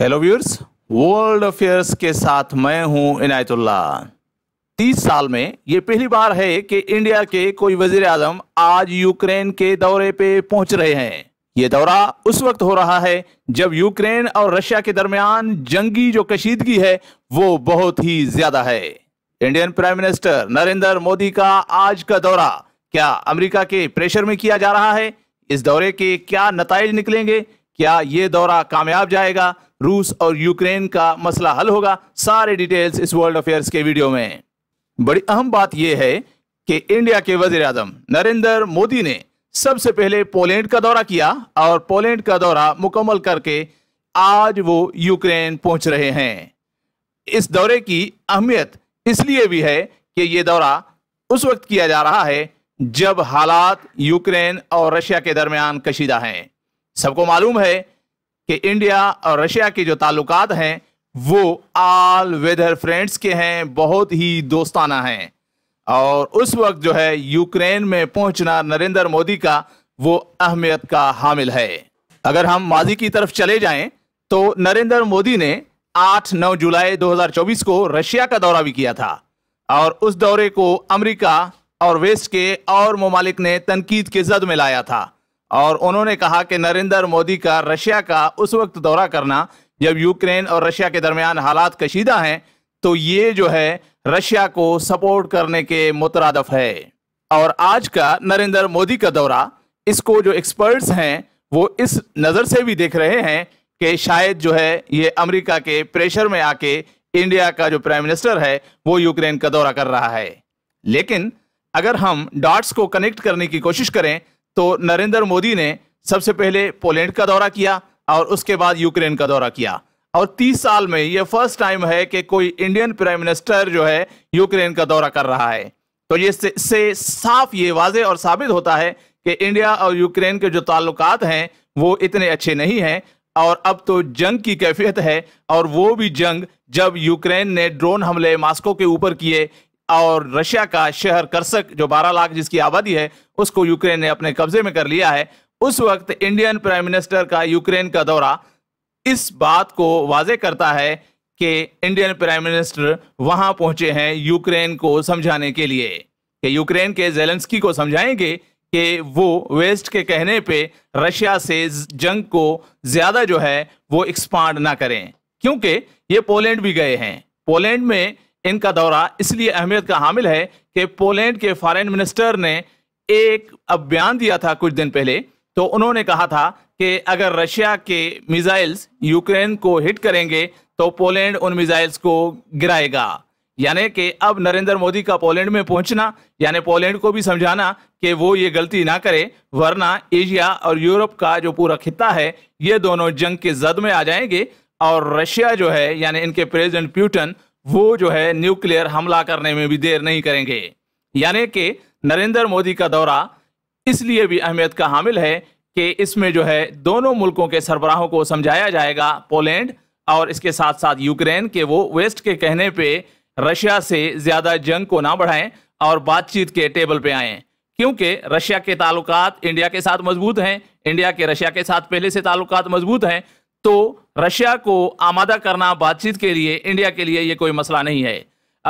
hello viewers world affairs के साथ मैं हूं इनायतुल्ला तीस साल में ये पहली बार है कि इंडिया के कोई वजीर आजम आज यूक्रेन के दौरे पे पहुंच रहे हैं ये दौरा उस वक्त हो रहा है जब यूक्रेन और रशिया के दरमियान जंगी जो कशीदगी है वो बहुत ही ज्यादा है Indian prime minister Narendra Modi का आज का दौरा क्या अमेरिका के प्रेशर में किया जा रहा है इस दौरे के क्या नतज निकलेंगे क्या ये दौरा कामयाब जाएगा रूस और यूक्रेन का मसला हल होगा सारे डिटेल्स इस वर्ल्ड अफेयर्स के वीडियो में बड़ी अहम बात यह है कि इंडिया के वजीर आजम नरेंद्र मोदी ने सबसे पहले पोलैंड का दौरा किया और पोलैंड का दौरा मुकम्मल करके आज वो यूक्रेन पहुंच रहे हैं इस दौरे की अहमियत इसलिए भी है कि ये दौरा उस वक्त किया जा रहा है जब हालात यूक्रेन और रशिया के दरमियान कशीदा हैं सबको मालूम है कि इंडिया और रशिया के जो ताल्लुकात हैं वो आल वेदर फ्रेंड्स के हैं बहुत ही दोस्ताना हैं और उस वक्त जो है यूक्रेन में पहुंचना नरेंद्र मोदी का वो अहमियत का हामिल है अगर हम माजी की तरफ चले जाएं तो नरेंद्र मोदी ने 8 9 जुलाई 2024 को रशिया का दौरा भी किया था और उस दौरे को अमेरिका और वेस्ट के और ममालिक ने तनकीद के जद में लाया था और उन्होंने कहा कि नरेंद्र मोदी का रशिया का उस वक्त दौरा करना जब यूक्रेन और रशिया के दरमियान हालात कशीदा हैं तो ये जो है रशिया को सपोर्ट करने के मुतरदफ है और आज का नरेंद्र मोदी का दौरा इसको जो एक्सपर्ट्स हैं वो इस नज़र से भी देख रहे हैं कि शायद जो है ये अमेरिका के प्रेशर में आके इंडिया का जो प्राइम मिनिस्टर है वो यूक्रेन का दौरा कर रहा है लेकिन अगर हम डॉट्स को कनेक्ट करने की कोशिश करें तो नरेंद्र मोदी ने सबसे पहले पोलैंड का दौरा किया और उसके बाद यूक्रेन का दौरा किया और 30 साल में यह फर्स्ट टाइम है कि कोई इंडियन प्राइम मिनिस्टर जो है यूक्रेन का दौरा कर रहा है तो ये से, से साफ ये वाजे और साबित होता है कि इंडिया और यूक्रेन के जो ताल्लुक हैं वो इतने अच्छे नहीं हैं और अब तो जंग की कैफियत है और वो भी जंग जब यूक्रेन ने ड्रोन हमले मास्को के ऊपर किए और रशिया का शहर करसक जो 12 लाख जिसकी आबादी है उसको यूक्रेन ने अपने कब्जे में कर लिया है उस वक्त इंडियन प्राइम मिनिस्टर का यूक्रेन का दौरा इस बात को वाजे करता है कि इंडियन प्राइम मिनिस्टर वहां पहुंचे हैं यूक्रेन को समझाने के लिए कि यूक्रेन के जेलेंस्की को समझाएंगे कि वो वेस्ट के कहने पे रशिया से जंग को ज़्यादा जो है वो एक्सपांड ना करें क्योंकि ये पोलैंड भी गए हैं पोलैंड में इनका दौरा इसलिए अहमियत का हामिल है कि पोलैंड के फॉरेन मिनिस्टर ने एक अब बयान दिया था कुछ दिन पहले तो उन्होंने कहा था कि अगर रशिया के मिसाइल्स यूक्रेन को हिट करेंगे तो पोलैंड उन मिसाइल्स को गिराएगा यानी कि अब नरेंद्र मोदी का पोलैंड में पहुंचना यानी पोलैंड को भी समझाना कि वो ये गलती ना करे वरना एशिया और यूरोप का जो पूरा खिता है ये दोनों जंग के जद में आ जाएंगे और रशिया जो है यानी इनके प्रेजिडेंट प्यूटन वो जो है न्यूक्लियर हमला करने में भी देर नहीं करेंगे यानी कि नरेंद्र मोदी का दौरा इसलिए भी अहमियत का हामिल है कि इसमें जो है दोनों मुल्कों के सरबराहों को समझाया जाएगा पोलैंड और इसके साथ साथ यूक्रेन के वो वेस्ट के कहने पे रशिया से ज़्यादा जंग को ना बढ़ाएं और बातचीत के टेबल पे आएं क्योंकि रशिया के ताल्लुकात इंडिया के साथ मजबूत हैं इंडिया के रशिया के साथ पहले से ताल्लुकात मजबूत हैं तो रशिया को आमादा करना बातचीत के लिए इंडिया के लिए ये कोई मसला नहीं है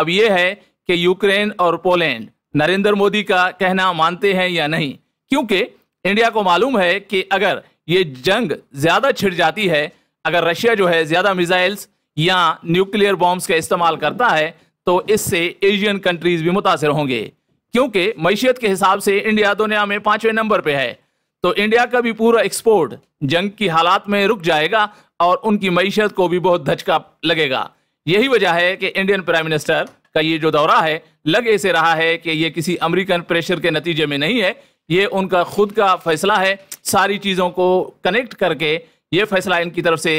अब ये है कि यूक्रेन और पोलैंड नरेंद्र मोदी का कहना मानते हैं या नहीं क्योंकि इंडिया को मालूम है कि अगर ये जंग ज़्यादा छिड़ जाती है अगर रशिया जो है ज़्यादा मिज़ाइल्स या न्यूक्लियर बॉम्ब्स का इस्तेमाल करता है तो इससे एशियन कंट्रीज भी मुतासर होंगे क्योंकि मैशियत के हिसाब से इंडिया दुनिया में पाँचवें नंबर पर है तो इंडिया का भी पूरा एक्सपोर्ट जंग की हालात में रुक जाएगा और उनकी मीशत को भी बहुत धचका लगेगा यही वजह है कि इंडियन प्राइम मिनिस्टर का ये जो दौरा है लग ऐसे रहा है कि ये किसी अमेरिकन प्रेशर के नतीजे में नहीं है ये उनका खुद का फैसला है सारी चीज़ों को कनेक्ट करके ये फैसला इनकी तरफ से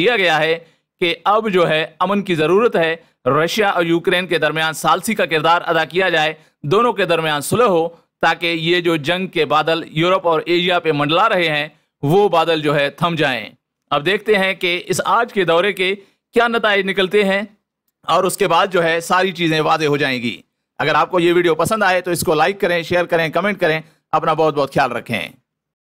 लिया गया है कि अब जो है अमन की ज़रूरत है रशिया और यूक्रेन के दरमियान सालसी का किरदार अदा किया जाए दोनों के दरमियान सुलह हो ताकि ये जो जंग के बादल यूरोप और एशिया पे मंडला रहे हैं वो बादल जो है थम जाएं अब देखते हैं कि इस आज के दौरे के क्या नतज निकलते हैं और उसके बाद जो है सारी चीज़ें वादे हो जाएंगी अगर आपको ये वीडियो पसंद आए तो इसको लाइक करें शेयर करें कमेंट करें अपना बहुत बहुत ख्याल रखें